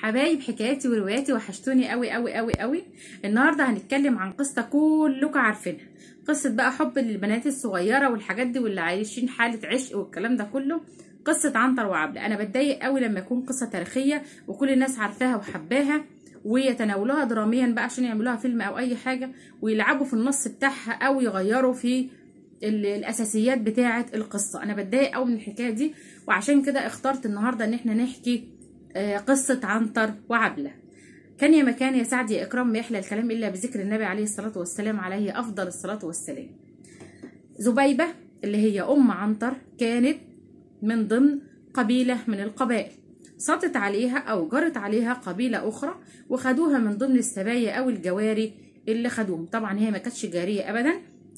حبايب حكاياتي ورواياتي وحشتوني قوي قوي قوي قوي النهارده هنتكلم عن قصه كلكم عارفينها قصه بقى حب للبنات الصغيره والحاجات دي واللي عايشين حاله عشق والكلام ده كله قصه عنتر وعبله انا بتضايق قوي لما يكون قصه تاريخيه وكل الناس عارفاها وحباها ويتناولوها دراميا بقى عشان يعملوها فيلم او اي حاجه ويلعبوا في النص بتاعها او يغيروا في الاساسيات بتاعه القصه انا بتضايق قوي من الحكايه دي وعشان كده اخترت النهارده ان احنا نحكي آه، قصة عنتر وعبلة كان يا مكان يا سعد يا إكرام ما يحلى الكلام إلا بذكر النبي عليه الصلاة والسلام عليه أفضل الصلاة والسلام زبيبة اللي هي أم عنتر كانت من ضمن قبيلة من القبائل سطت عليها أو جرت عليها قبيلة أخرى وخدوها من ضمن السبايا أو الجواري اللي خدوهم طبعا هي ما كانتش جارية أبدا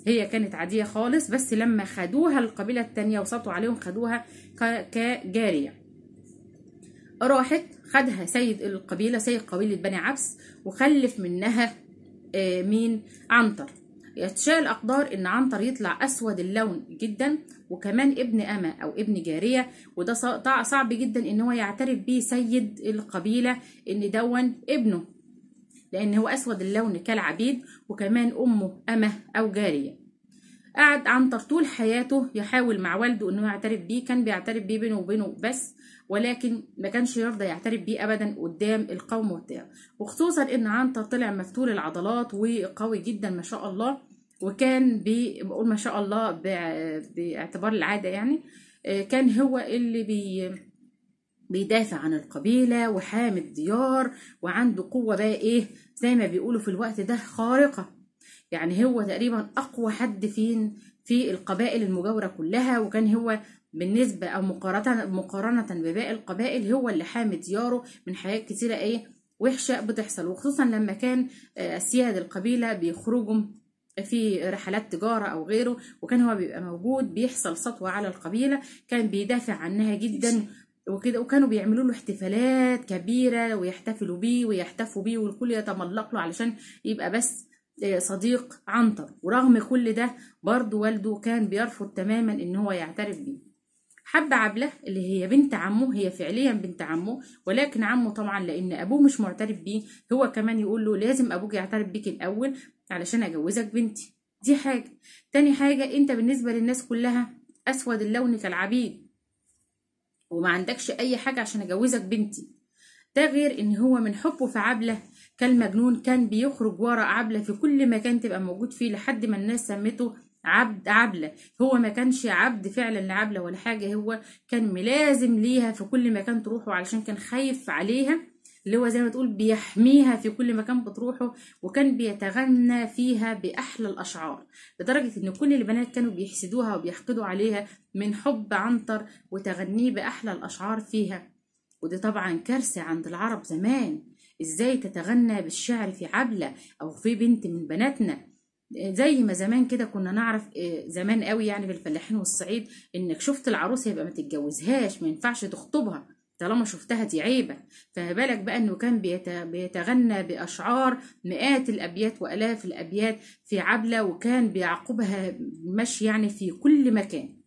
هي كانت عادية خالص بس لما خدوها القبيلة التانية وسطوا عليهم خدوها كجارية راحت خدها سيد القبيلة سيد قبيلة بني عبس وخلف منها آه، مين عنتر يتشاء الأقدار إن عنتر يطلع أسود اللون جدا وكمان ابن أما أو ابن جارية وده صعب جدا إن هو يعترف بيه سيد القبيلة إن دون ابنه لأن هو أسود اللون كالعبيد وكمان أمه أما أو جارية قعد عنتر طول حياته يحاول مع والده انه يعترف بيه كان بيعترف بيه بينه وبينه بس ولكن ما كانش يرضى يعترف بيه ابدا قدام القوم وبتاع وخصوصا ان عنتر طلع مفتول العضلات وقوي جدا ما شاء الله وكان بقول ما شاء الله باعتبار العاده يعني كان هو اللي بي بيدافع عن القبيلة وحامي الديار وعنده قوة بقى ايه زي ما بيقولوا في الوقت ده خارقة يعني هو تقريبا اقوى حد فين في القبائل المجاوره كلها وكان هو بالنسبه او مقارنه مقارنه بباقي القبائل هو اللي حامي دياره من حاجات كتيره ايه وحشه بتحصل وخصوصا لما كان آه، سياد القبيله بيخرجوا في رحلات تجارة أو غيره وكان هو بيبقى موجود بيحصل سطوة على القبيلة كان بيدافع عنها جدا وكده وكانوا بيعملوا له احتفالات كبيرة ويحتفلوا بيه ويحتفوا بيه والكل يتملق له علشان يبقى بس آه، صديق عنتر ورغم كل ده برضه والده كان بيرفض تماما ان هو يعترف بيه حب عبلة اللي هي بنت عمه هي فعليا بنت عمه ولكن عمه طبعا لان ابوه مش معترف بيه هو كمان يقول له لازم ابوك يعترف بيك الاول علشان اجوزك بنتي دي حاجة تاني حاجة انت بالنسبة للناس كلها اسود اللون كالعبيد وما عندكش اي حاجة عشان اجوزك بنتي ده غير ان هو من حبه في عبلة كالمجنون كان بيخرج ورا عبلة في كل مكان تبقى موجود فيه لحد ما الناس سمته عبد عبلة هو ما كانش عبد فعلا لعبلة ولا حاجة هو كان ملازم ليها في كل مكان تروحه علشان كان خايف عليها اللي هو زي ما تقول بيحميها في كل مكان بتروحه وكان بيتغنى فيها بأحلى الأشعار لدرجة إن كل البنات كانوا بيحسدوها وبيحقدوا عليها من حب عنتر وتغنيه بأحلى الأشعار فيها ودي طبعا كارثة عند العرب زمان ازاي تتغنى بالشعر في عبلة او في بنت من بناتنا زي ما زمان كده كنا نعرف آه، زمان قوي يعني في الفلاحين والصعيد انك شفت العروس يبقى ما تتجوزهاش ما ينفعش تخطبها طالما شفتها دي عيبة فما بالك بقى انه كان بيتغنى باشعار مئات الابيات والاف الابيات في عبلة وكان بيعقبها مشي يعني في كل مكان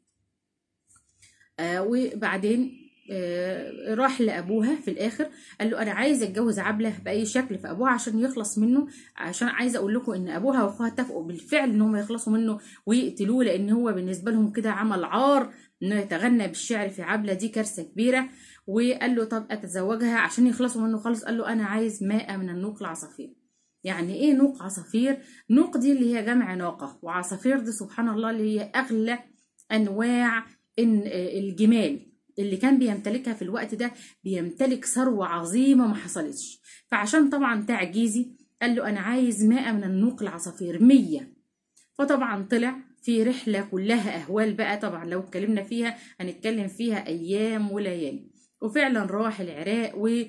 آه وبعدين آه، راح لابوها في الاخر قال له انا عايز اتجوز عبله باي شكل فابوها عشان يخلص منه عشان عايزه اقول لكم ان ابوها واخوها اتفقوا بالفعل ان هم يخلصوا منه ويقتلوه لان هو بالنسبه لهم كده عمل عار انه يتغنى بالشعر في عبله دي كارثه كبيره وقال له طب اتزوجها عشان يخلصوا منه خالص قال له انا عايز ماء من النوق العصافير يعني ايه نوق عصافير نوق دي اللي هي جمع ناقه وعصافير دي سبحان الله اللي هي اغلى انواع آه، الجمال اللي كان بيمتلكها في الوقت ده بيمتلك ثروة عظيمة ما حصلتش فعشان طبعا تعجيزي قال له أنا عايز مائة من النوق العصافير مية فطبعا طلع في رحلة كلها أهوال بقى طبعا لو اتكلمنا فيها هنتكلم فيها أيام وليالي وفعلا راح العراق و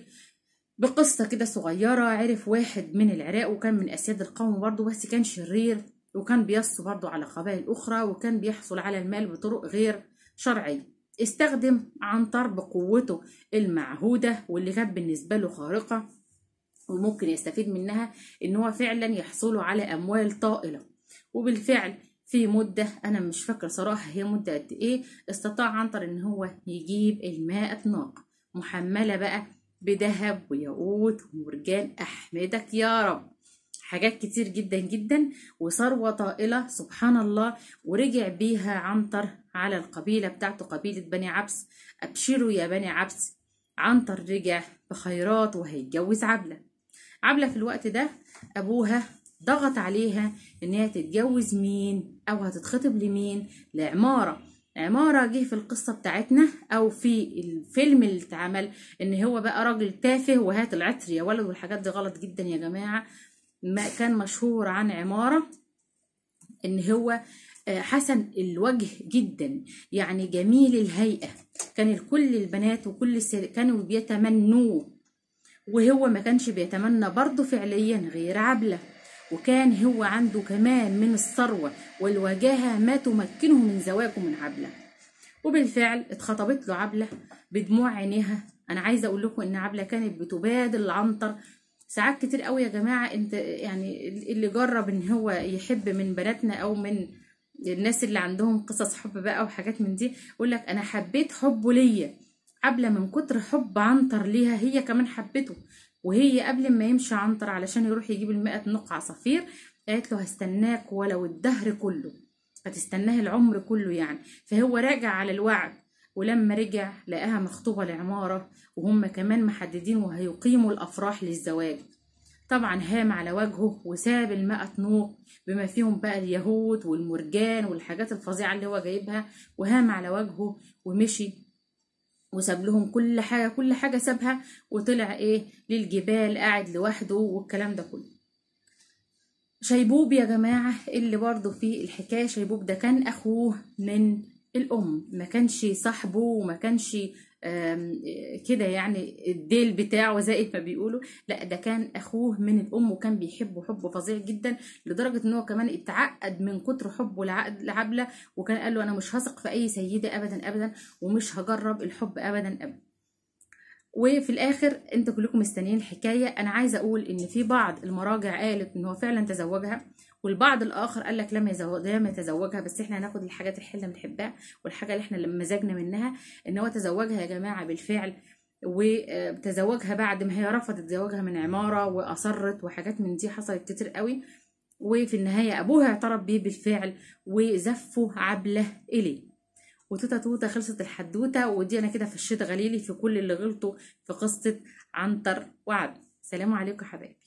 بقصة كده صغيرة عرف واحد من العراق وكان من أسياد القوم برضه بس كان شرير وكان بيص برضه على قبائل أخرى وكان بيحصل على المال بطرق غير شرعية استخدم عنتر بقوته المعهودة واللي كانت بالنسبة له خارقة وممكن يستفيد منها ان هو فعلا يحصل على اموال طائلة وبالفعل في مدة أنا مش فاكرة صراحة هي مدة قد إيه استطاع عنتر إن هو يجيب المائة ناقة محملة بقى بذهب وياقوت ومرجان أحمدك يا رب حاجات كتير جدا جدا وثروة طائلة سبحان الله ورجع بيها عنتر على القبيلة بتاعته قبيلة بني عبس أبشروا يا بني عبس عنتر رجع بخيرات وهيتجوز عبلة عبلة في الوقت ده أبوها ضغط عليها إن هي تتجوز مين أو هتتخطب لمين لعمارة عمارة جه في القصة بتاعتنا أو في الفيلم اللي اتعمل إن هو بقى راجل تافه وهات العطر يا ولد والحاجات دي غلط جدا يا جماعة ما كان مشهور عن عمارة ان هو آه، حسن الوجه جدا يعني جميل الهيئة كان كل البنات وكل السر كانوا بيتمنوه وهو ما كانش بيتمنى برضه فعليا غير عبلة وكان هو عنده كمان من الثروة والوجاهة ما تمكنه من زواجه من عبلة وبالفعل اتخطبت له عبلة بدموع عينيها انا عايزه اقول لكم ان عبله كانت بتبادل العنطر ساعات كتير قوي يا جماعه انت يعني اللي جرب ان هو يحب من بناتنا او من الناس اللي عندهم قصص حب بقى وحاجات من دي يقول لك انا حبيت حبه ليا قبل من كتر حب عنتر ليها هي كمان حبته وهي قبل ما يمشي عنتر علشان يروح يجيب المئة نقع صفير قالت له هستناك ولو الدهر كله هتستناه العمر كله يعني فهو راجع على الوعد ولما رجع لقاها مخطوبة لعمارة وهم كمان محددين وهيقيموا الأفراح للزواج طبعا هام على وجهه وساب الماء تنوق بما فيهم بقى اليهود والمرجان والحاجات الفظيعة اللي هو جايبها وهام على وجهه ومشي وساب لهم كل حاجة كل حاجة سابها وطلع ايه للجبال قاعد لوحده والكلام ده كله شيبوب يا جماعة اللي برضو في الحكاية شيبوب ده كان أخوه من الام ما كانش صاحبه وما كانش كده يعني الديل بتاعه زي ما بيقولوا لا ده كان اخوه من الام وكان بيحبه حب فظيع جدا لدرجه ان هو كمان اتعقد من كتر حبه لعبله وكان قال له انا مش هثق في اي سيده ابدا ابدا ومش هجرب الحب ابدا ابدا وفي الاخر انت كلكم مستنيين الحكايه انا عايزه اقول ان في بعض المراجع قالت ان هو فعلا تزوجها والبعض الاخر قال لك لم يتزوجها بس احنا هناخد الحاجات اللي احنا بنحبها والحاجه اللي احنا لما مزاجنا منها ان هو تزوجها يا جماعه بالفعل وتزوجها بعد ما هي رفضت زواجها من عماره واصرت وحاجات من دي حصلت كتير قوي وفي النهايه ابوها اعترف بيه بالفعل وزفه عبله اليه وتوتة توتة خلصت الحدوتة ودي أنا كده فشيت غليلي في كل اللي غلطوا في قصة عنتر وعد سلام عليكم حبايبي